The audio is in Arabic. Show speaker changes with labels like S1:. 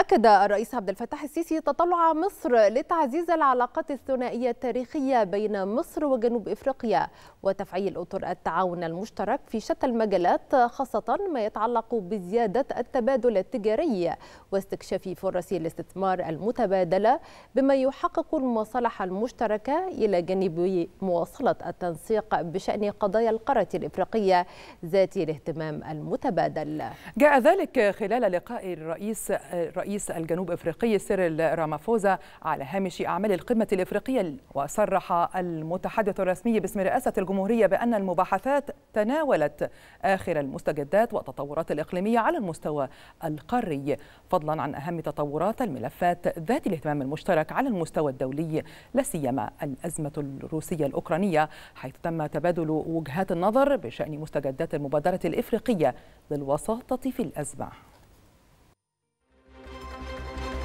S1: أكد الرئيس عبد الفتاح السيسي تطلع مصر لتعزيز العلاقات الثنائية التاريخية بين مصر وجنوب إفريقيا وتفعيل أطر التعاون المشترك في شتى المجالات خاصة ما يتعلق بزيادة التبادل التجاري واستكشاف فرص الاستثمار المتبادلة بما يحقق المصالح المشتركة إلى جانب مواصلة التنسيق بشأن قضايا القارة الإفريقية ذات الاهتمام المتبادل
S2: جاء ذلك خلال لقاء الرئيس الرئيس الرئيس الجنوب افريقي سيريل رامافوزا على هامش اعمال القمه الافريقيه وصرح المتحدث الرسمي باسم رئاسه الجمهوريه بان المباحثات تناولت اخر المستجدات والتطورات الاقليميه على المستوى القاري فضلا عن اهم تطورات الملفات ذات الاهتمام المشترك على المستوى الدولي لا سيما الازمه الروسيه الاوكرانيه حيث تم تبادل وجهات النظر بشان مستجدات المبادره الافريقيه للوساطه في الازمه